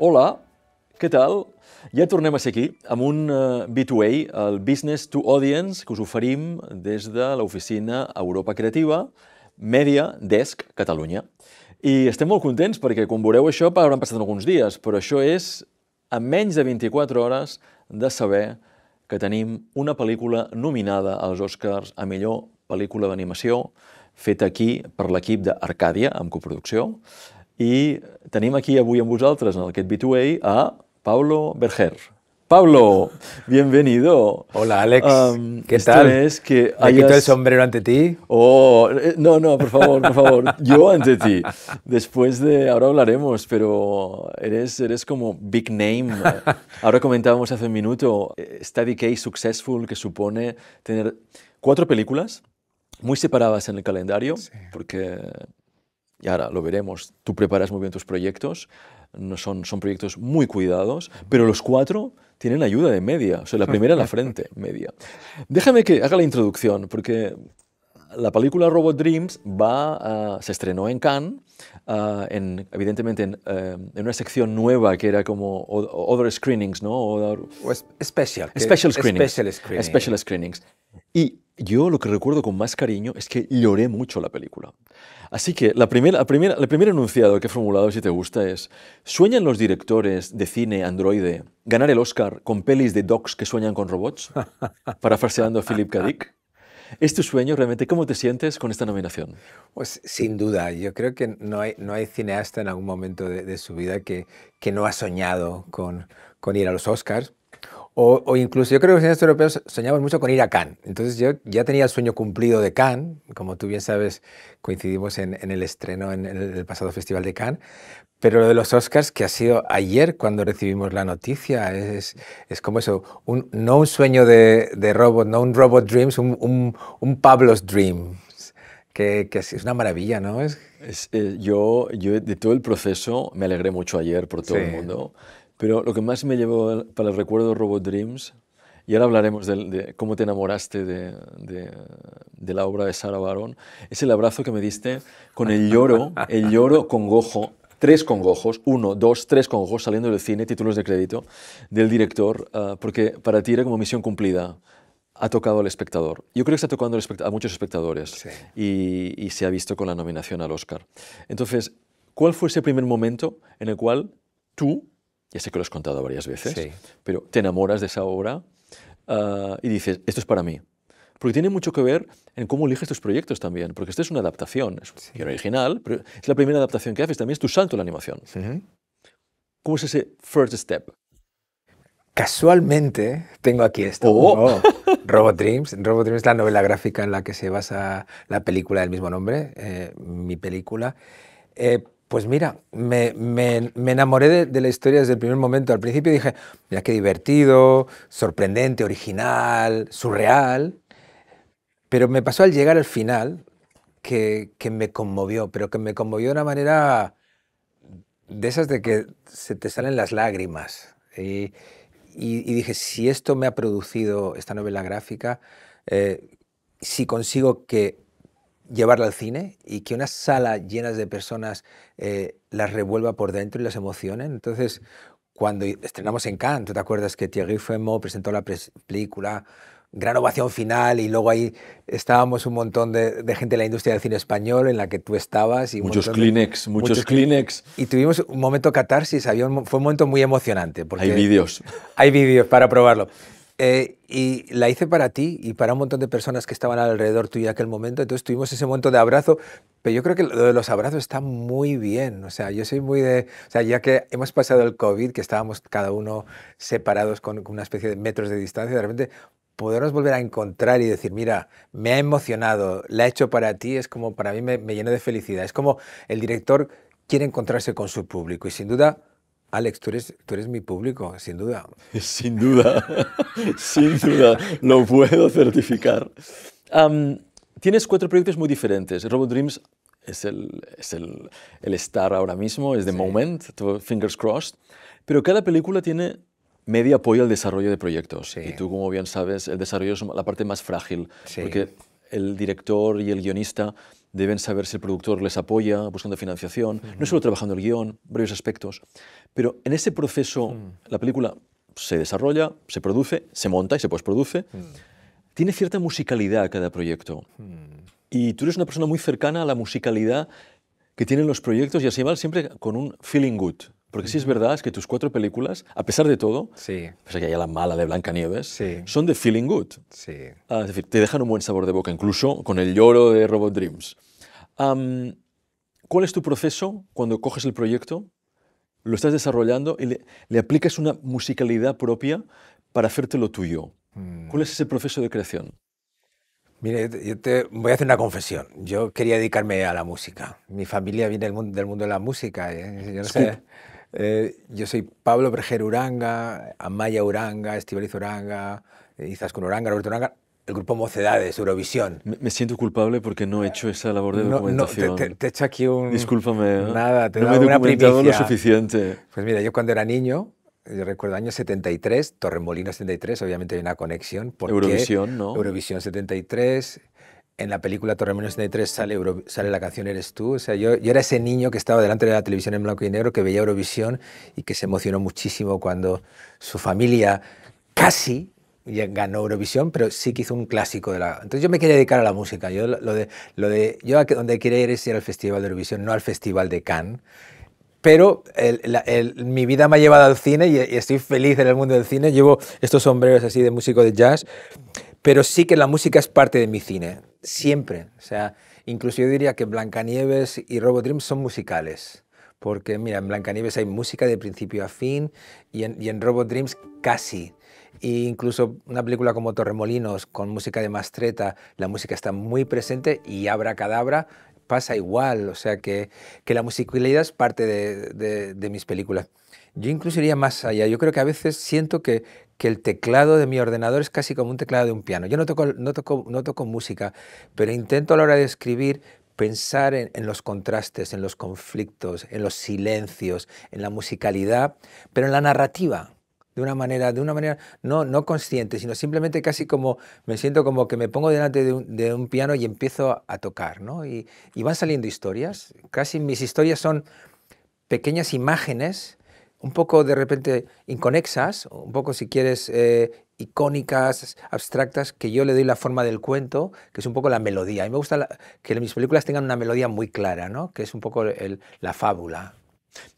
Hola, què tal? Ja tornem a ser aquí amb un eh, B2A, el Business to Audience, que us oferim des de l'oficina Europa Creativa, Media Desk Catalunya. I estem molt contents perquè, com veureu, això hauran passat alguns dies, però això és a menys de 24 hores de saber que tenim una pel·lícula nominada als Oscars a millor pel·lícula d'animació, feta aquí per l'equip d'Arcàdia, amb coproducció, Y tenemos aquí avui amb vosaltres, en aquest B2A, a Pablo Berger. Pablo, bienvenido. Hola, Alex. ¿Qué tal? Es que el sombrero ante ti? Oh, eh, no, no, por favor, por favor. Yo ante ti. Después de. Ahora hablaremos, pero eres, eres como big name. Ahora comentábamos hace un minuto eh, Study Case Successful, que supone tener cuatro películas muy separadas en el calendario, porque y ahora lo veremos, tú preparas muy bien tus proyectos, no son, son proyectos muy cuidados, pero los cuatro tienen ayuda de media, o sea, la primera en la frente, media. Déjame que haga la introducción, porque la película Robot Dreams va, se estrenó en Cannes, ah, en, evidentemente eh, en, una sección nueva que era como other screenings, ¿no? especial especial, screenings. Special screenings. Yo lo que recuerdo con más cariño es que lloré mucho la película. Así que la primera, la primera, el primer enunciado que he formulado, si te gusta, es, ¿sueñan los directores de cine androide ganar el Oscar con pelis de docs que sueñan con robots? Parafraseando a Philip K. Dick. ¿Es sueño realmente? ¿Cómo te sientes con esta nominación? Pues sin duda, yo creo que no hay, no hay cineasta en algún momento de, de su vida que, que no ha soñado con, con ir a los Oscars o, incluso, yo creo que los cineastas europeos soñamos mucho con ir a Cannes. Entonces yo ya tenía el sueño cumplido de Cannes. Como tú bien sabes, coincidimos en, el estreno en, el pasado Festival de Cannes. Pero lo de los Oscars, que ha sido ayer cuando recibimos la noticia, es, es como eso, un, no un sueño de, robot, no un robot dreams, un, un, Pablo's dream, que, es una maravilla, ¿no? Es... Eh, yo, de todo el proceso me alegré mucho ayer por todo el mundo. Pero lo que más me llevó para el recuerdo de Robot Dreams, y ahora hablaremos de, cómo te enamoraste de, la obra de Sarah Barón, es el abrazo que me diste con el lloro, el lloro congojo, tres congojos, uno, dos, tres congojos saliendo del cine, títulos de crédito, del director, ah, porque para ti era como misión cumplida ha tocado al espectador. Yo creo que está tocando a muchos espectadores y, y, se ha visto con la nominación al Oscar. Entonces, ¿cuál fue ese primer momento en el cual tú ya sé que lo has contado varias veces, pero te enamoras de esa obra ah, y dices, esto es para mí. Porque tiene mucho que ver en cómo eliges tus proyectos también, porque esta es una adaptación, es original, pero es la primera adaptación que haces, también es tu salto en la animación. ¿Cómo es ese first step? Casualmente tengo aquí esto. ¡Oh! Oh, Robot Dreams. Robot Dreams es la novela gráfica en la que se basa la película del mismo nombre, eh, mi película. Eh, pues mira, me, enamoré de, la historia desde el primer momento. Al principio dije, mira qué divertido, sorprendente, original, surreal. Pero me pasó al llegar al final que, me conmovió, pero que me conmovió de una manera de esas de que se te salen las lágrimas. Y, dije, si esto me ha producido esta novela gráfica, eh, si consigo que llevarla al cine y que una sala llena de personas eh, las revuelva por dentro y las emocione. Entonces, cuando estrenamos en te acuerdas que Thierry Femmo presentó la película? Gran ovación final y luego ahí estábamos un montón de, gente de la industria del cine español en la que tú estabas. Y muchos Kleenex, muchos, Kleenex. Y tuvimos un momento catarsis, fue un momento muy emocionante. hay vídeos. Hay vídeos para probarlo. Eh, y la hice para ti y para un montón de personas que estaban alrededor tuyo en aquel momento. Entonces tuvimos ese momento de abrazo, pero yo creo que lo de los abrazos está muy bien. O sea, yo soy muy de. O sea, ya que hemos pasado el COVID, que estábamos cada uno separados con, una especie de metros de distancia, de repente podernos volver a encontrar y decir, mira, me ha emocionado, la he hecho para ti, es como para mí me, me de felicidad. Es como el director quiere encontrarse con su público y sin duda Alex, tú eres, tú eres mi público, sin duda. Sin duda, sin duda, lo puedo certificar. tienes cuatro proyectos muy diferentes. Robot Dreams es el, es el, el star ahora mismo, es the moment, fingers crossed. Pero cada película tiene medio apoyo al desarrollo de proyectos. Y tú, como bien sabes, el desarrollo es la parte más frágil, sí. porque el director y el guionista deben saber si el productor les apoya buscando financiación, no solo trabajando el guión, varios aspectos. Pero en ese proceso, la película se desarrolla, se produce, se monta y se posproduce, Tiene cierta musicalidad cada proyecto. Y tú eres una persona muy cercana a la musicalidad que tienen los proyectos y así va siempre con un feeling good. Porque si es verdad, es que tus cuatro películas, a pesar de todo, sí. pesar de que haya la mala de Blancanieves, nieves son de feeling good. Ah, es decir, te dejan un buen sabor de boca, incluso con el lloro de Robot Dreams. ¿Cuál es tu proceso cuando coges el proyecto, lo estás desarrollando y le, aplicas una musicalidad propia para hacerte lo tuyo? Mm. ¿Cuál es ese proceso de creación? Mire, yo te voy a hacer una confesión. Yo quería dedicarme a la música. Mi familia viene del mundo, de la música. ¿eh? Yo no sé, eh, yo soy Pablo Berger Uranga, Amaya Uranga, Estibaliz Uranga, eh, Izaskun Uranga, Roberto Uranga, el grupo Mocedades, Eurovisión. Me, siento culpable porque no he hecho esa labor de documentación. No, te, te, aquí un... Discúlpame. ¿eh? Nada, no una lo suficiente. Pues mira, yo cuando era niño, yo recuerdo año 73, Torremolino 73, obviamente hay una conexión. Porque Eurovisión, ¿no? Eurovisión 73, en la película Torre 73 sale, sale la canción Eres tú. O sea, yo, yo, era ese niño que estaba delante de la televisión en blanco y negro, que veía Eurovisión y que se emocionó muchísimo cuando su familia casi ganó Eurovisión, pero sí que hizo un clásico de la... Entonces yo me quería dedicar a la música. Yo, lo de, lo de, yo donde quería ir es ir al Festival de Eurovisión, no al Festival de Cannes. Pero mi vida me ha llevado al cine y estoy feliz en el mundo del cine. Llevo estos sombreros así de músico de jazz pero sí que la música es parte de mi cine, siempre. O sea, incluso yo diría que Blancanieves y Dreams son musicales. Porque, mira, en Blancanieves hay música de principio a fin y en, y Dreams casi. E incluso una película como Torremolinos, con música de Mastreta, la música está muy presente y Abra Cadabra pasa igual, o sea que, la musicalidad es parte de, mis películas. Yo incluso iría más allá, yo creo que a veces siento que, el teclado de mi ordenador es casi como un teclado de un piano. Yo no toco, música, pero intento a la hora de escribir pensar en, los contrastes, en los conflictos, en los silencios, en la musicalidad, pero en la narrativa, de una manera, de una manera no, no consciente, sino simplemente casi como me siento como que me pongo delante de un, de un piano y empiezo a tocar, ¿no? Y, y, van saliendo historias, casi mis historias son pequeñas imágenes, un poco de repente inconexas, un poco si quieres eh, icónicas, abstractas, que yo le doy la forma del cuento, que es un poco la melodía. A mí me gusta que mis películas tengan una melodía muy clara, ¿no? Que es un poco el, la fábula.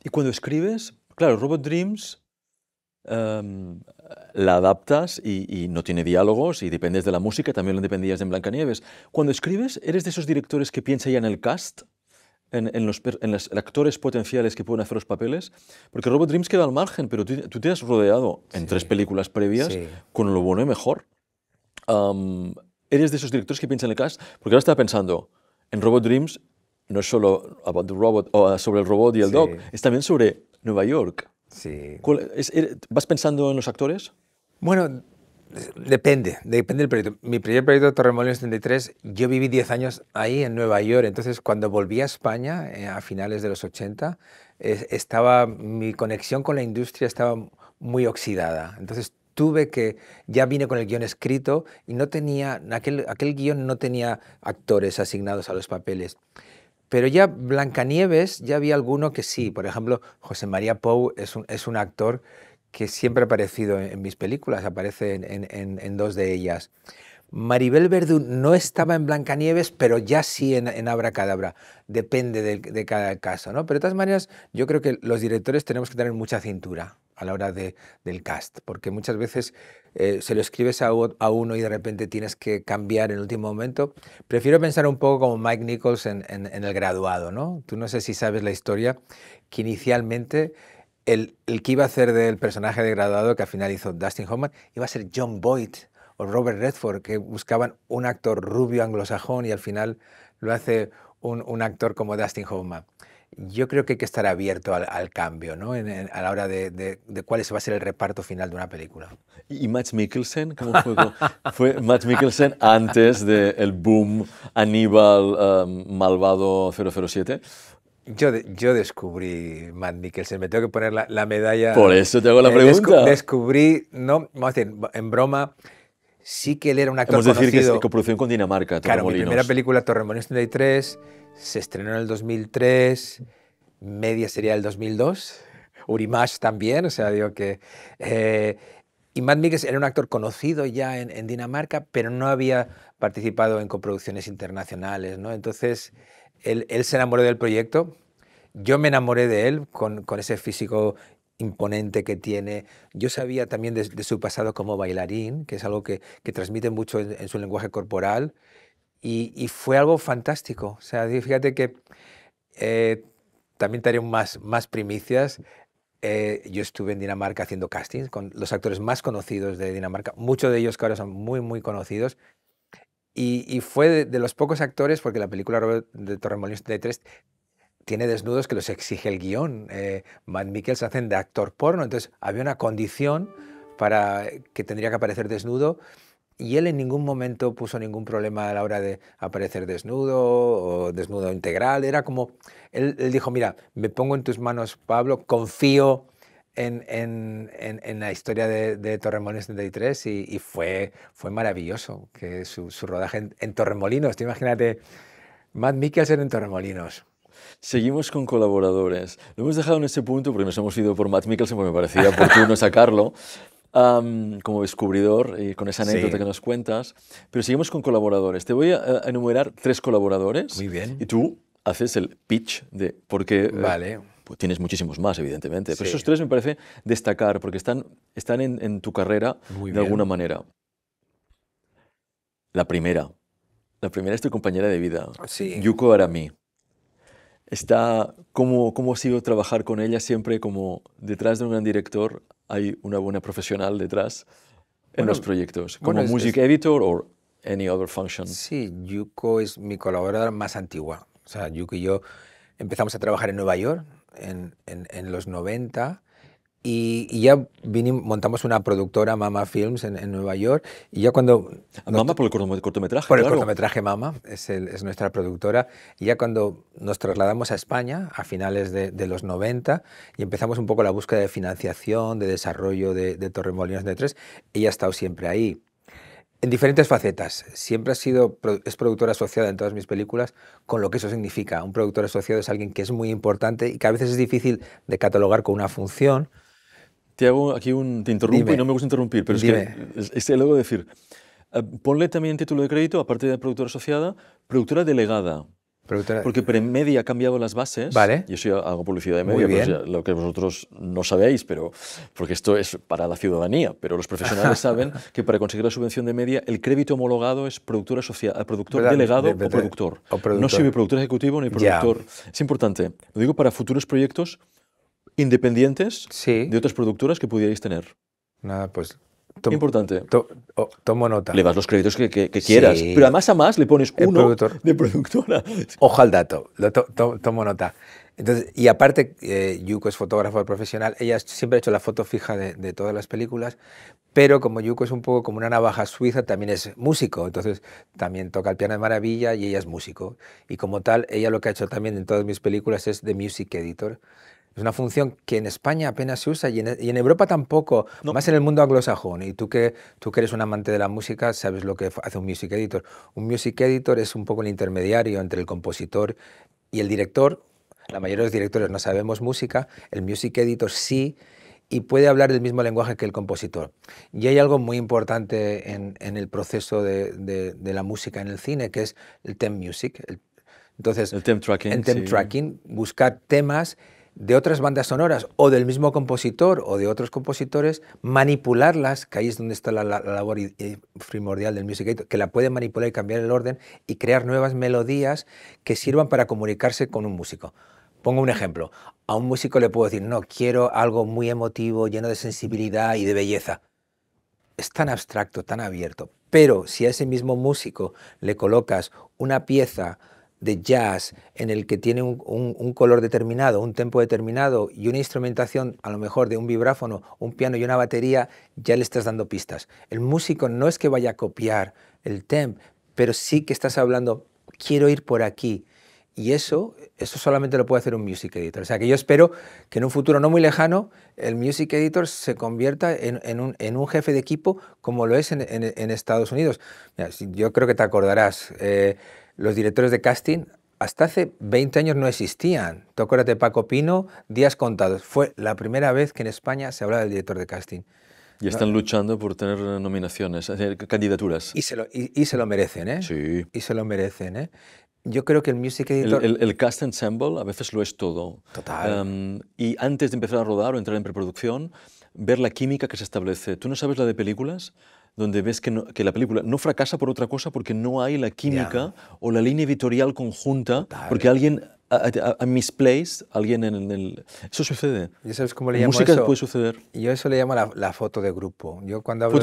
Y cuando escribes, claro, Robot Dreams Em, la adaptas y, no tiene diálogos y dependes de la música, también lo dependías de Blancanieves. Cuando escribes, ¿eres de esos directores que piensa ya en el cast? En, los, actores potenciales que pueden hacer los papeles, porque Robot Dreams queda al margen, pero tú, te has rodeado en tres películas previas con lo bueno y mejor. ¿Eres de esos directores que piensan en el cast? Porque ahora estaba pensando, en Robot Dreams no es solo sobre el robot y el dog, es también sobre Nueva York. Er, ¿Vas pensando en los actores? Bueno, depende, depende del proyecto. Mi primer proyecto, Torremolinos 73, yo viví 10 años ahí en Nueva York, entonces cuando volví a España eh, a finales de los 80, estaba, mi conexión con la industria estaba muy oxidada, entonces tuve que, ya vine con el guión escrito y no tenía, aquel, aquel guión no tenía actores asignados a los papeles. Pero ya Blancanieves, ya había alguno que sí. Por ejemplo, José María Pou es un, actor que siempre ha aparecido en, mis películas, aparece en, dos de ellas. Maribel Verdú no estaba en Blancanieves, pero ya sí en, Abracadabra. Depende de, cada caso, ¿no? Pero de todas maneras, yo creo que los directores tenemos que tener mucha cintura a la hora de, del cast, porque muchas veces eh, se lo escribes a, a, uno y de repente tienes que cambiar en el último momento. Prefiero pensar un poco como Mike Nichols en, en, El Graduado, ¿no? Tú no sé si sabes la historia, que inicialmente el, que iba a hacer del personaje de Graduado, que al final hizo Dustin Hoffman, iba a ser John Boyd o Robert Redford, que buscaban un actor rubio anglosajón y al final lo hace un, un actor como Dustin Hoffman yo creo que hay que estar abierto al, cambio, ¿no? a la hora de, de, cuál va a ser el reparto final de una película. ¿Y Matt Mikkelsen? ¿Cómo fue? fue Matt Mikkelsen antes del el boom Aníbal um, Malvado 007? Yo, yo descubrí Matt Mikkelsen, me tengo que poner la, medalla. Por eso te hago la eh, pregunta. descubrí, no, vamos a decir, en broma, sí que él era un actor Vamos decir que es coproducción con Dinamarca, Torremolinos. Claro, mi primera película, Torremolinos 33, se estrenó en el 2003, Media sería el 2002, Urimash también, o sea, digo que... Eh, y Matt era un actor conocido ya en, Dinamarca, pero no había participado en coproducciones internacionales, ¿no? Entonces, él, se enamoró del proyecto, yo me enamoré de él con, ese físico imponente que tiene. Yo sabía también de, su pasado como bailarín, que es algo que, transmite mucho en, su lenguaje corporal. Y, fue algo fantástico. O sea, fíjate que eh, también te haré más, más primicias. Eh, yo estuve en Dinamarca haciendo castings con los actores más conocidos de Dinamarca, muchos de ellos que ahora son muy, muy conocidos. Y, fue de, los pocos actores, porque la película de Torremolinos de Tres tiene desnudos que los exige el guión. Eh, Matt Matt se hacen de actor porno, entonces había una condición para que tendría que aparecer desnudo y él en ningún momento puso ningún problema a la hora de aparecer desnudo o desnudo integral. Era como, él, dijo, mira, me pongo en tus manos, Pablo, confío en, la historia de, Torremolinos 73 y, fue, fue maravilloso que su, rodaje en, Torremolinos. Te imagínate, Matt Mikkelsen en Torremolinos. Seguimos con colaboradores. Lo hemos dejado en este punto porque nos hemos ido por Matt Mikkelsen porque me parecía oportuno sacarlo, como descubridor y eh, con esa anécdota que nos cuentas. Pero seguimos con colaboradores. Te voy a eh, enumerar tres colaboradores. Muy bien. Y tú haces el pitch de por qué. Eh, vale. pues tienes muchísimos más, evidentemente. Pero esos tres me parece destacar porque están, están en, tu carrera de alguna manera. La primera. La primera es tu compañera de vida, Yuko Arami. Está, ¿cómo, ¿Cómo ha sido trabajar con ella siempre como detrás de un gran director hay una buena profesional detrás en los proyectos, como music editor o any other function. Sí, Yuko es mi colaboradora más antigua. O sea, Yuko y yo empezamos a trabajar en Nueva York en, en los 90 y, ya montamos una productora, Mama Films, en, Nueva York. Y ya cuando. Ah, Mama por el cortometraje. Por el cortometraje Mama, es, nuestra productora. Y ya cuando nos trasladamos a España, a finales de, los 90, y empezamos un poco la búsqueda de financiación, de desarrollo de, Torremolinos de Tres, ella ha estado siempre ahí. En diferentes facetas. Siempre ha sido, es productora asociada en todas mis películas, con lo que eso significa. Un productor asociado es alguien que es muy importante y que a veces es difícil de catalogar con una función te hago aquí un... Te interrumpo y no me gusta interrumpir, pero es que... Es, luego decir, eh, ponle también título de crédito, aparte de productora asociada, productora delegada. Productora... Porque Premedia ha cambiado las bases. Vale. Yo yo hago publicidad de media, pues lo que vosotros no sabéis, pero porque esto es para la ciudadanía, pero los profesionales saben que para conseguir la subvención de media el crédito homologado es productora asociada, eh, productor delegado o, productor. No sirve productor ejecutivo ni productor. Es importante. Lo digo para futuros proyectos independientes de otras productoras que pudierais tener. Nada, pues Importante. tomo nota. Le das los créditos que, quieras, pero además a más le pones uno de productora. Ojo al dato, tomo nota. Entonces, y aparte, eh, Yuko es fotógrafo profesional, ella siempre ha hecho la foto fija de, de, todas las películas, pero como Yuko es un poco como una navaja suiza, también es músico, entonces también toca el piano de maravilla y ella es músico. Y como tal, ella lo que ha hecho también en todas mis películas es de music editor, es una función que en España apenas se usa y en, Europa tampoco, más en el mundo anglosajón. Y tú que, tú que eres un amante de la música, sabes lo que hace un music editor. Un music editor es un poco el intermediario entre el compositor y el director. La mayoría de los directores no sabemos música, el music editor sí, y puede hablar el mismo lenguaje que el compositor. Y hay algo muy importante en, el proceso de, la música en el cine, que es el theme music. El, entonces, el theme tracking. El tracking, buscar temas de otras bandas sonoras o del mismo compositor o de otros compositores, manipularlas, que ahí es donde está la, labor primordial del Music que la pueden manipular y cambiar el orden y crear nuevas melodías que sirvan para comunicarse con un músico. Pongo un ejemplo. A un músico le puedo decir, no, quiero algo muy emotivo, lleno de sensibilidad y de belleza. Es tan abstracto, tan abierto. Pero si a ese mismo músico le colocas una pieza de jazz en el que tiene un, color determinado, un tempo determinado y una instrumentación a lo mejor de un vibráfono, un piano y una batería, ya le estás dando pistas. El músico no es que vaya a copiar el temp, pero sí que estás hablando, quiero ir por aquí. Y eso, eso solamente lo puede hacer un music editor. O sea que yo espero que en un futuro no muy lejano el music editor se convierta en, un, en un, jefe de equipo como lo es en, Estados Unidos. yo creo que te acordarás. Eh, los directores de casting hasta hace 20 años no existían. Tócórate Paco Pino, días contados. Fue la primera vez que en España se hablaba del director de casting. Y están luchando por tener nominaciones, candidaturas. Y se lo, y, se lo merecen, ¿eh? Sí. Y se lo merecen, ¿eh? Yo creo que el music editor... El, el, cast ensemble a veces lo es todo. Total. Em, y antes de empezar a rodar o entrar en preproducción, ver la química que se establece. Tú no sabes la de películas, donde ves que, la película no fracasa por otra cosa porque no hay la química o la línea editorial conjunta, porque alguien ha misplaced. alguien en el, Eso sucede. es le llamo música puede suceder. Yo eso le llamo la, foto de grupo. Yo cuando hablo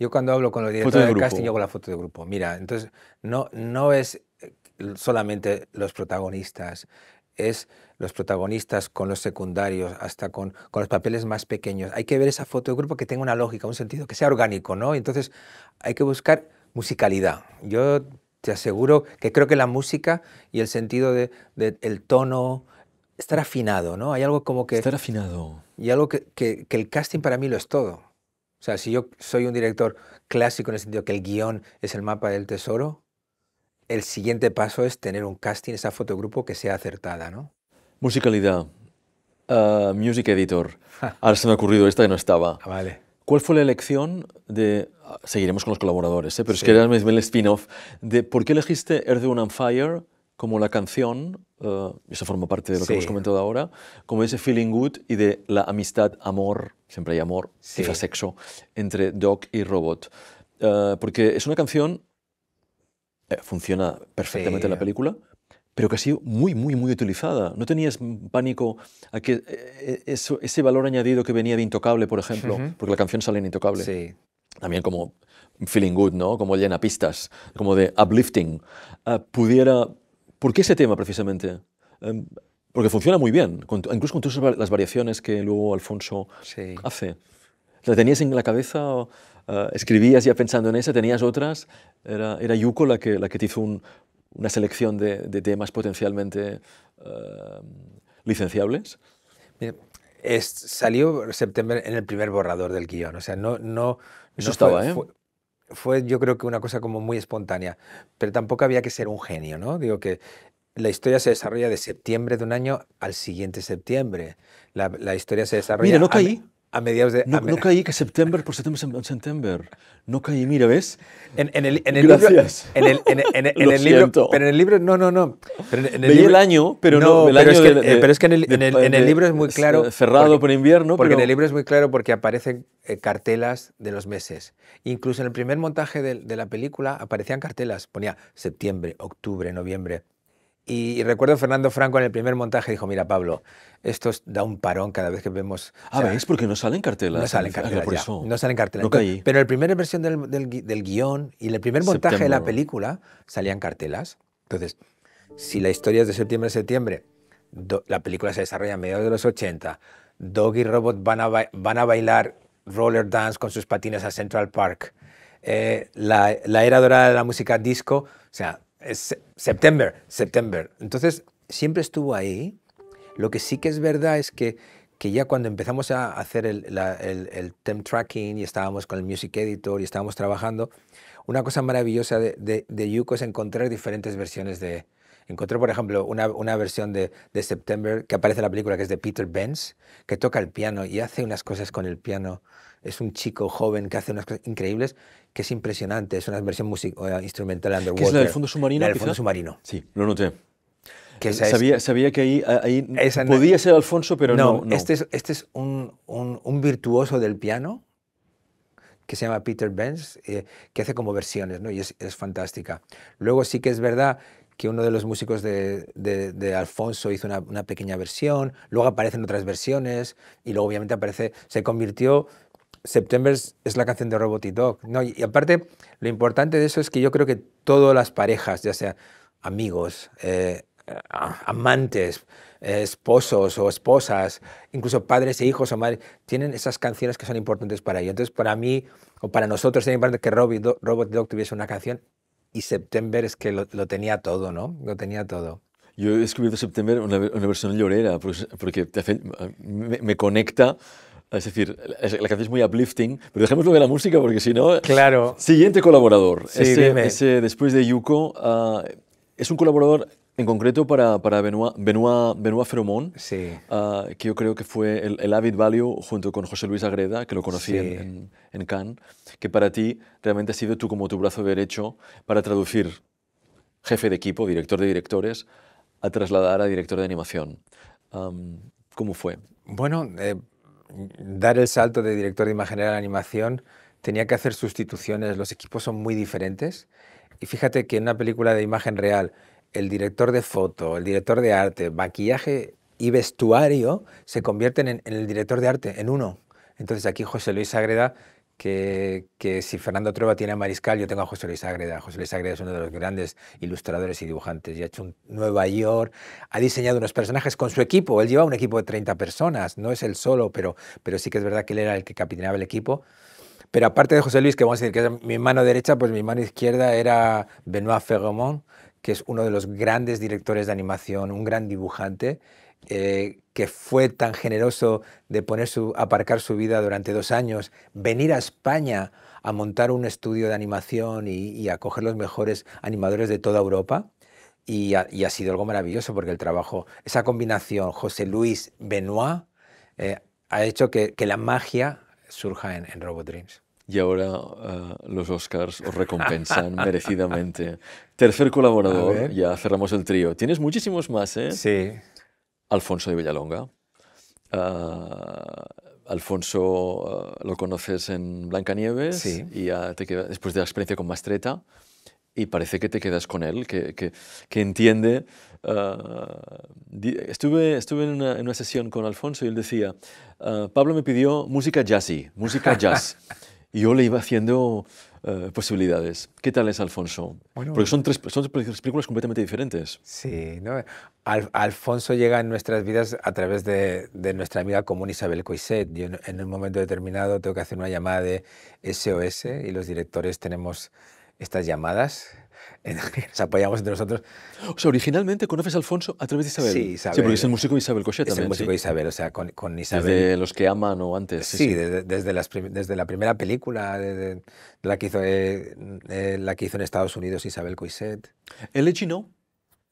yo cuando hablo con los directores casting, yo hago la foto de grupo. Mira, entonces no, no es eh, solamente los protagonistas, es los protagonistas con los secundarios, hasta con, los papeles más pequeños. Hay que ver esa foto de grupo que tenga una lógica, un sentido, que sea orgánico, ¿no? Entonces hay que buscar musicalidad. Yo te aseguro que creo que la música y el sentido del de, el tono, estar afinado, ¿no? Hay algo como que... Estar afinado. Y algo que, que, que el casting para mí lo es todo. O sea, si yo soy un director clásico en el sentido que el guión es el mapa del tesoro, el siguiente paso es tener un casting, esa foto grupo que sea acertada, ¿no? Musicalidad. Ah, music Editor. Ahora se me ha ocurrido esta que no estaba. Ah, vale. ¿Cuál fue la elección de... Ah, seguiremos con los colaboradores, eh, pero es que era el spin-off. ¿Por qué elegiste Earth, Wind and Fire como la canción, y eso forma parte de lo que hemos comentado ahora, como ese feeling good y de la amistad, amor, siempre hay amor, sí. sexo, entre Doc y Robot? porque es una canción, eh, funciona perfectamente en la película, pero que ha sido muy, muy, muy utilizada. ¿No tenías mm, pánico a que eh, eh, ese valor añadido que venía de Intocable, por ejemplo, porque la canción sale en Intocable? Sí. También como feeling good, ¿no? Como llena pistas, como de uplifting. Ah, pudiera... ¿Por qué ese tema precisamente? Em, porque funciona muy bien, incluso con todas las variaciones que luego Alfonso hace. ¿La tenías en la cabeza? Ah, ¿Escribías ya pensando en esa? ¿Tenías otras? ¿Era, Yuko la que, la que te hizo un, una selección de, temas potencialmente eh, licenciables? es, salió septiembre en el primer borrador del guión, o sea, no... no Eso estaba, fue, ¿eh? Fue, yo creo que una cosa como muy espontánea, pero tampoco había que ser un genio, ¿no? Digo que la historia se desarrolla de septiembre de un año al siguiente septiembre. La, historia se desarrolla... Mira, no caí a mediados de... No, caí que septiembre por septiembre, septiembre. No caí, mira, ¿ves? En, el, libro... pero en el libro, no, no, no. el, el año, pero no, eh, pero es que, en el, libro es muy claro... Cerrado por invierno, Porque en el libro es muy claro porque aparecen eh, cartelas de los meses. Incluso en el primer montaje de, de la película aparecían cartelas. Ponía septiembre, octubre, noviembre. Y recuerdo Fernando Franco en el primer montaje dijo, mira Pablo, esto da un parón cada vez que vemos... Ah, o Porque no salen cartelas. No salen cartelas, no salen cartelas. Pero en la primera versión del, del, guión y en el primer montaje de la película salían cartelas. Entonces, si la historia es de septiembre a septiembre, la película se desarrolla a mediados de los 80, Doggy Robot van a, van a bailar roller dance con sus patines a Central Park, eh, la, la era dorada de la música disco, o sea, September, September. Entonces, siempre estuvo ahí. Lo que sí que es verdad es que, ya cuando empezamos a hacer el, la, temp tracking y estábamos con el music editor y estábamos trabajando, una cosa maravillosa de, Yuko es encontrar diferentes versiones de... Encontré, por ejemplo, una, versión de, de, September que aparece en la película, que es de Peter Benz, que toca el piano y hace unas cosas con el piano es un chico joven que hace unas cosas increíbles que es impresionante. Es una versión musical, eh, instrumental de Underwater. ¿Qué es la del fondo submarino? La del fondo submarino. Sí, lo noté. sabía, que ahí, ahí podía ser Alfonso, pero no. Este es, este es un, un, virtuoso del piano que se llama Peter Benz, eh, que hace como versiones, ¿no? Y es, es, fantástica. Luego sí que es verdad que uno de los músicos de, de, de Alfonso hizo una, una, pequeña versión, luego aparecen otras versiones y luego obviamente aparece, se convirtió September es la canción de Robot y Dog. No, y, aparte, lo importante de eso es que yo creo que todas las parejas, ya sea amigos, eh, amantes, eh, esposos o esposas, incluso padres e hijos o madres, tienen esas canciones que son importantes para ellos. Entonces, para mí o para nosotros es importante que Robot Robot Dog tuviese una canción y September es que lo, tenía todo, ¿no? Lo tenía todo. Yo he escrito September una, versión llorera pues, porque, me conecta es decir, la, canción es muy uplifting, pero dejémoslo de la música porque si no... Claro. Siguiente colaborador. Sí, ese, después de Yuko, ah, es un colaborador en concreto para, para Benoit, Feromón, sí. Ah, que yo creo que fue el, Avid Value junto con José Luis Agreda, que lo conocí en, en, Cannes, que para ti realmente ha sido tú como tu brazo derecho para traducir jefe de equipo, director de directores, a trasladar a director de animación. ¿Cómo fue? Bueno, eh, dar el salto de director de imagen real a animación, tenía que hacer sustituciones, los equipos son muy diferentes. Y fíjate que en una película de imagen real, el director de foto, el director de arte, maquillaje y vestuario se convierten en, en el director de arte, en uno. Entonces aquí José Luis Agreda que, si Fernando Trova tiene a Mariscal, yo tengo a José Luis Ágreda. José Luis Ágreda es uno de los grandes ilustradores y dibujantes. Y ha hecho un Nueva York, ha diseñado unos personajes con su equipo. Él lleva un equipo de 30 personas, no es el solo, pero, pero sí que es verdad que él era el que capitaneaba el equipo. Pero aparte de José Luis, que vamos a decir que es mi mano derecha, pues mi mano izquierda era Benoit Fergomont que es uno de los grandes directores de animación, un gran dibujante eh, que fue tan generoso de poner aparcar su vida durante dos años, venir a España a montar un estudio de animación y, y a coger los mejores animadores de toda Europa. Y ha, sido algo maravilloso porque el trabajo, esa combinación José Luis Benoit eh, ha hecho que, la magia surja en, Robo Dreams. Y ahora eh, los Oscars os recompensan merecidamente. Tercer colaborador, ya cerramos el trío. Tienes muchísimos más, ¿eh? Sí, Alfonso de Villalonga. Eh, Alfonso eh, lo conoces en Blancanieves y te quedas, después de la experiencia con Mastreta y parece que te quedas con él, que, entiende. Eh, estuve estuve en una, en, una, sesión con Alfonso y él decía, Pablo me pidió música jazzy, música jazz. y yo le iba haciendo eh, posibilidades. ¿Qué tal es Alfonso? Porque son eh, tres, películas completamente diferentes. Sí, ¿no? Alfonso llega en nuestras vidas a través de, de nuestra amiga común Isabel Coiset. Yo en un momento determinado tengo que hacer una llamada de SOS y los directores tenemos estas llamadas nos apoyamos entre nosotros. O sea, originalmente conoces a Alfonso a través de Isabel. Sí, Isabel. Sí, porque es el músico Isabel Cochet también. Es el músico ¿sí? Isabel, o sea, con, con, Isabel. Desde los que aman o antes. Sí, Desde, desde, desde, la primera película de, de, la, que hizo, eh, eh, la que hizo en Estados Unidos Isabel Coixet. ¿El no?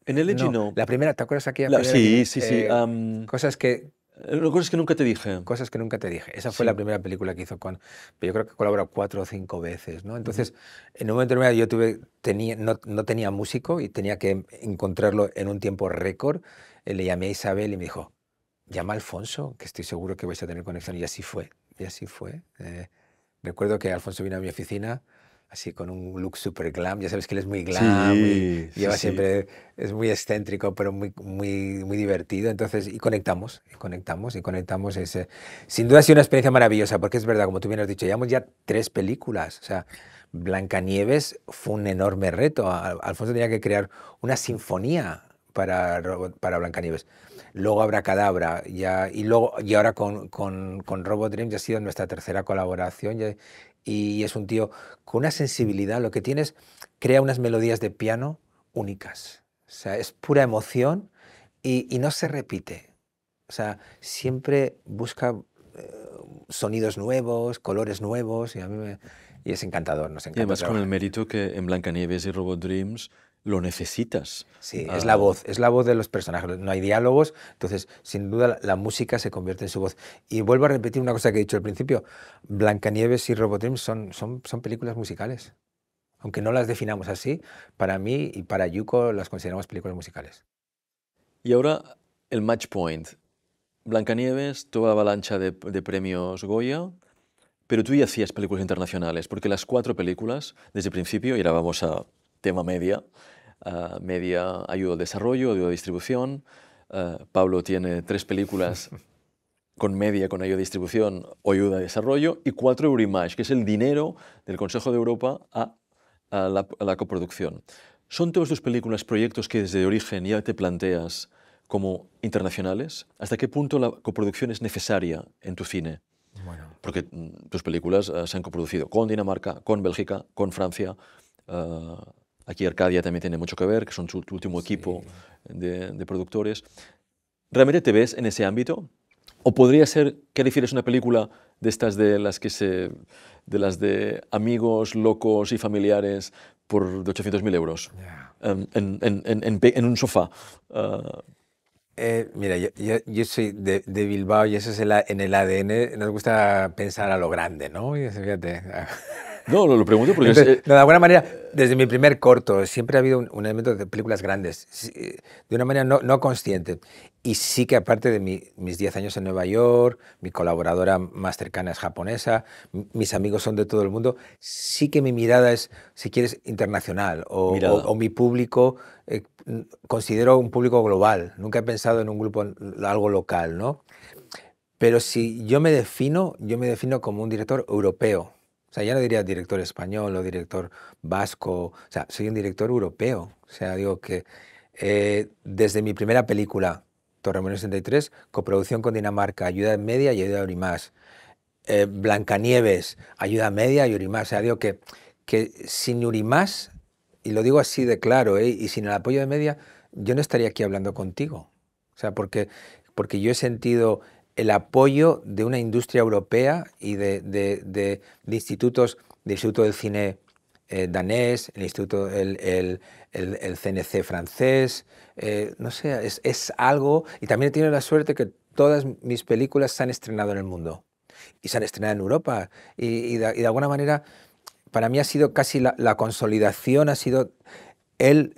En el no, no. La primera, ¿te acuerdas aquí? La, sí, sí, sí. Eh, cosas que, eh, cosas que nunca te dije. Cosas que nunca te dije. Esa fue la primera película que hizo con... Yo creo que colaboró cuatro o cinco veces, ¿no? Entonces, en un momento determinado yo tuve, tenía, no, tenía músico y tenía que encontrarlo en un tiempo récord. Eh, le llamé a Isabel y me dijo, llama a Alfonso, que estoy seguro que vais a tener conexión. Y así fue, y así fue. Eh, recuerdo que Alfonso vino a mi oficina así con un look super glam. Ya sabes que él es muy glam, y lleva siempre, es muy excéntrico, pero muy, muy, muy divertido. Entonces, y conectamos, y conectamos, y conectamos. Ese. Sin duda ha sido una experiencia maravillosa, porque es verdad, como tú bien has dicho, llevamos ya tres películas. O sea, Blancanieves fue un enorme reto. Alfonso tenía que crear una sinfonía para, para Blancanieves. Luego Abracadabra, ya, y, luego, y ahora con, con, con Robot Dreams ya ha sido nuestra tercera colaboración y es un tío con una sensibilidad, lo que tienes, crea unas melodías de piano únicas. O sea, es pura emoción y, no se repite. O sea, siempre busca eh, sonidos nuevos, colores nuevos y a mí me, y es encantador, nos encanta. Y además con el mérito que en Blancanieves y Robot Dreams lo necesitas. Sí, es ah. la voz, es la voz de los personajes, no hay diálogos, entonces sin duda la, música se convierte en su voz. Y vuelvo a repetir una cosa que he dicho al principio, Blancanieves y Robotrim son, son, son películas musicales. Aunque no las definamos así, para mí y para Yuko las consideramos películas musicales. Y ahora el match point. Blancanieves, toda avalancha de, de premios Goya, pero tú ya hacías películas internacionales, porque las cuatro películas, desde el principio, y ahora vamos a tema media, Ah, media, ayuda al desarrollo, ayuda a distribución. Ah, Pablo tiene tres películas con media, con ayuda a distribución o ayuda a desarrollo, y cuatro Eurimage, que es el dinero del Consejo de Europa a, la, coproducción. ¿Son todas tus películas proyectos que desde origen ya te planteas como internacionales? ¿Hasta qué punto la coproducción es necesaria en tu cine? Porque mm, tus películas ah, se han coproducido con Dinamarca, con Bélgica, con Francia. Aquí Arcadia también tiene mucho que ver, que son su, último equipo de, productores. ¿Realmente te ves en ese ámbito? ¿O podría ser que es una película de estas de las que se de las de amigos locos y familiares por 800.000 euros em, en, en, un sofá. Ah. Eh, mira, yo, soy de, Bilbao y eso es en el ADN. Nos gusta pensar a lo grande, ¿no? Y fíjate. No, lo, pregunto porque... Eh, no de alguna manera, desde mi primer corto, siempre ha habido un, elemento de películas grandes, eh, de una manera no, consciente. Y sí que aparte de mis 10 años en Nueva York, mi colaboradora más cercana es japonesa, mis amigos son de todo el mundo, sí que mi mirada es, si quieres, internacional. O, mi público, eh, considero un público global. Nunca he pensado en un grupo, algo local, ¿no? Pero si yo me defino, yo me defino como un director europeo, sea, ya no diría director español o director vasco, o sea, soy un director europeo. O sea, digo que eh, desde mi primera película, Torremolinos 63, coproducción con Dinamarca, ayuda media y ayuda de Urimás. Eh, Blancanieves, ayuda media y Urimás. O sea, digo que, que sin Urimás, y lo digo así de claro, eh, y sin el apoyo de media, yo no estaría aquí hablando contigo. O sea, porque, porque yo he sentido el apoyo de una industria europea y de, de, de, institutos, del Instituto del Cine eh, danés, el Instituto, el, el, el, CNC francés, eh, no sé, es, es, algo, y también he tenido la suerte que todas mis películas se han estrenado en el mundo, y se han estrenado en Europa, y, y, de, alguna manera para mí ha sido casi la, consolidación, ha sido el,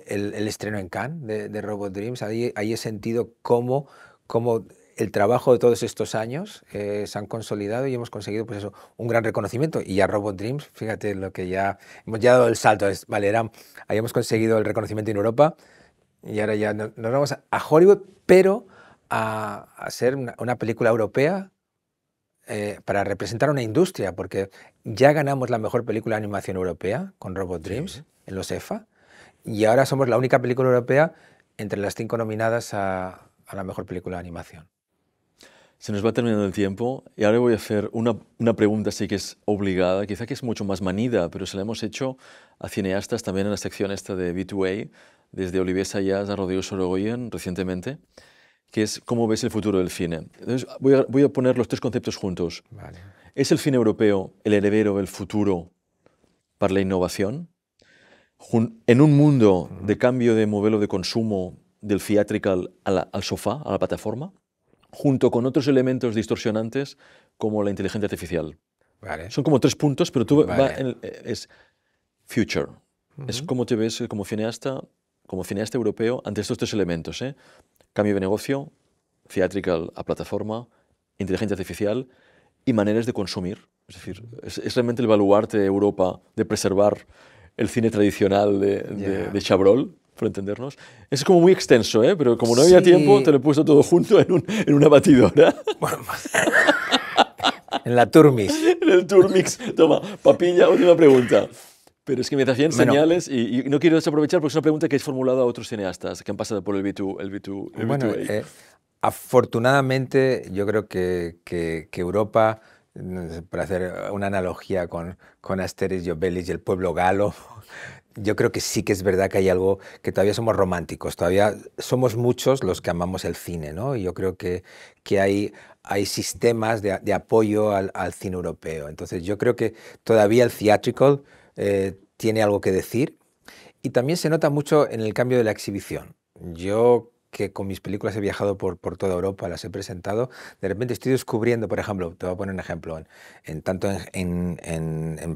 estreno en Cannes de, de Robot Dreams, ahí, ahí he sentido cómo, cómo el trabajo de todos estos años eh, se han consolidado y hemos conseguido pues eso, un gran reconocimiento. Y ya Robot Dreams, fíjate lo que ya hemos dado el salto. Es, vale, habíamos conseguido el reconocimiento en Europa y ahora ya nos, vamos a, Hollywood, pero a, hacer una, película europea eh, para representar una industria, porque ya ganamos la mejor película de animación europea con Robot Dreams en los EFA y ahora somos la única película europea entre las cinco nominadas a la mejor película de animación. Se nos va terminando el tiempo y ahora voy a hacer una, una pregunta, sí que es obligada, quizá que es mucho más manida, pero se la hemos hecho a cineastas también en la sección esta de B2A, desde Olivier Sayas a Rodrigo Sorogoyen recientemente, que es cómo ves el futuro del cine. Entonces, voy a, poner los tres conceptos juntos. ¿Es el cine europeo el heredero del futuro para la innovación? En un mundo de cambio de modelo de consumo del theatrical al sofá, a la plataforma junto con otros elementos distorsionantes como la inteligencia artificial. Son como tres puntos, pero tú en, eh, es future. Es como te ves como cineasta, como cineasta europeo ante estos tres elementos. ¿eh? Cambio de negocio, theatrical a plataforma, inteligencia artificial y maneras de consumir. Es decir, es, realmente el baluarte de Europa de preservar el cine tradicional de, de, de Chabrol, por entendernos. Es como muy extenso, ¿eh? pero como no había tiempo, te lo he puesto todo junto en, un, en una batidora. en la turmix. en el turmix. Toma, papilla, última pregunta. Pero es que me das bien señales y, no quiero desaprovechar porque es una pregunta que he formulado a otros cineastas que han pasado por el B2. El b bueno, eh, afortunadamente, yo creo que, que, que Europa mm, para hacer una analogía con, con Asterix y Obelix y el pueblo galo, yo creo que sí que es verdad que hay algo que todavía somos románticos, todavía somos muchos los que amamos el cine, ¿no? yo creo que, que hay, hay sistemas de, de apoyo al, al, cine europeo. Entonces yo creo que todavía el theatrical eh, tiene algo que decir y también se nota mucho en el cambio de la exhibición. Yo que con mis películas he viajado por, toda Europa, las he presentado, de repente estoy descubriendo, por ejemplo, te voy a poner un ejemplo, en, tanto en,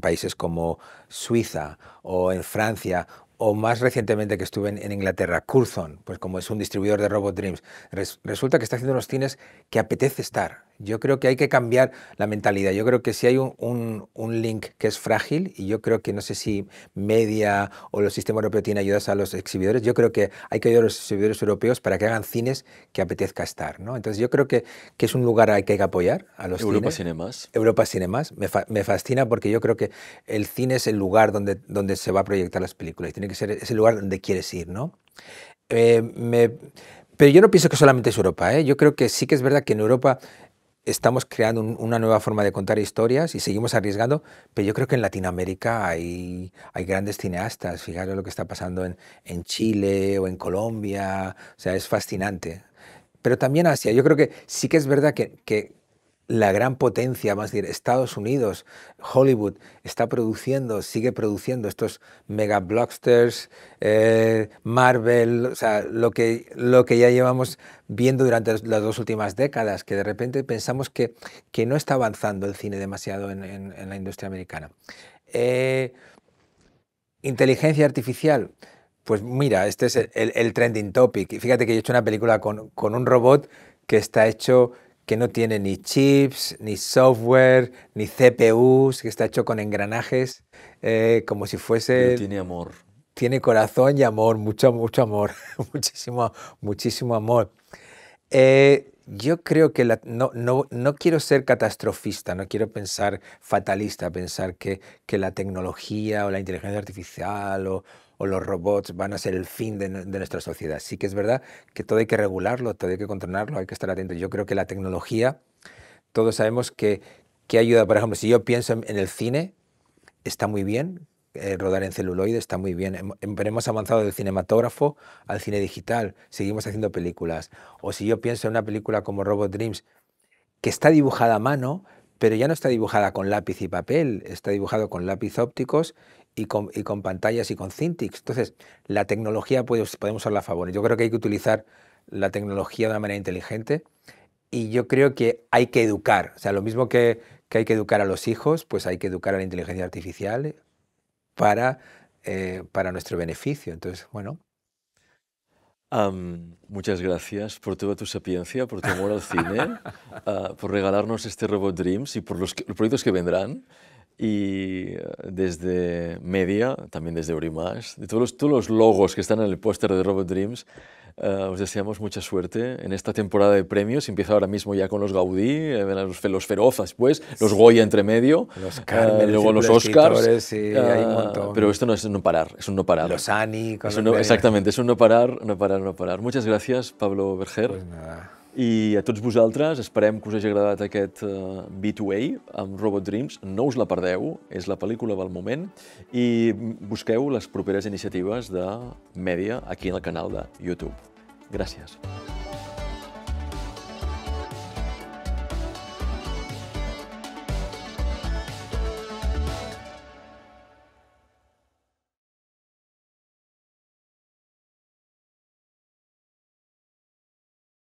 países como Suiza o en Francia, o más recientemente que estuve en, Inglaterra, Curzon, pues como es un distribuidor de Robot Dreams, resulta que está haciendo unos cines que apetece estar. Yo creo que hay que cambiar la mentalidad. Yo creo que si hay un, un, link que es frágil, y yo creo que no sé si media o los sistemas europeos tienen ayudas a los exhibidores, yo creo que hay que ayudar a los exhibidores europeos para que hagan cines que apetezca estar. ¿no? Entonces yo creo que, que es un lugar al que hay que apoyar a los Europa cines. Cinemas. Europa Cinemas. Me, me, fascina porque yo creo que el cine es el lugar donde, donde se va a proyectar las películas y tiene que ser ese lugar donde quieres ir. ¿no? Eh, pero yo no pienso que solamente es Europa. ¿eh? Yo creo que sí que es verdad que en Europa estamos creando una nueva forma de contar historias y seguimos arriesgando, pero yo creo que en Latinoamérica hay, hay grandes cineastas. Fijaros lo que está pasando en, Chile o en Colombia. O sea, es fascinante. Pero también Asia. Yo creo que sí que es verdad que la gran potencia, más decir, Estados Unidos, Hollywood, está produciendo, sigue produciendo estos mega blocksters, eh, Marvel, o sea, lo que, lo que ya llevamos viendo durante las dos últimas décadas, que de repente pensamos que, no está avanzando el cine demasiado en, la industria americana. Eh, inteligencia artificial. Pues mira, este es el, trending topic. Fíjate que yo he hecho una película con, con un robot que está hecho que no tiene ni chips, ni software, ni CPUs, que está hecho con engranajes, eh, como si fuese... tiene amor. Tiene corazón y amor, mucho, mucho amor, muchísimo, muchísimo amor. Eh, yo creo que no, no, no, quiero ser catastrofista, no quiero pensar fatalista, pensar que, que la tecnología o la inteligencia artificial o, o los robots van a ser el fin de, nuestra sociedad. Sí que es verdad que todo hay que regularlo, todo hay que controlarlo, hay que estar atento. Yo creo que la tecnología, todos sabemos que, que ayuda. Por ejemplo, si yo pienso en, el cine, está muy bien eh, rodar en celuloide, está muy bien. Em, pero hemos avanzado del cinematógrafo al cine digital, seguimos haciendo películas. O si yo pienso en una película como Robot Dreams, que está dibujada a mano, pero ya no está dibujada con lápiz y papel, está dibujado con lápiz ópticos y con, pantallas y con Cintiq. Entonces, la tecnología pues, podemos usarla a favor. Yo creo que hay que utilizar la tecnología de una manera inteligente y yo creo que hay que educar. O sea, lo mismo que, hay que educar a los hijos, pues hay que educar a la inteligencia artificial para, eh, para nuestro beneficio. Entonces, bueno, muchas gracias por toda tu sapiencia, por tu amor al cine, ah, por regalarnos este Robot Dreams y por los, los proyectos que vendrán y eh, desde Media, también desde Eurimás, de todos los, logos que están en el póster de Robot Dreams, eh, os deseamos mucha suerte en esta temporada de premios. Empieza ahora mismo ya con los Gaudí, eh, los, los pues, los Goya entre medio, los Carmen, luego los Oscars. Ah, pero esto no es no parar, es un no parar. Los Ani. es exactamente, es un no parar, no parar, no parar. Muchas gracias, Pablo Berger. Pues I a tots vosaltres esperem que us hagi agradat aquest uh, eh, B2A amb Robot Dreams. No us la perdeu, és la pel·lícula del moment. I busqueu les properes iniciatives de Mèdia aquí en el canal de YouTube. Gràcies.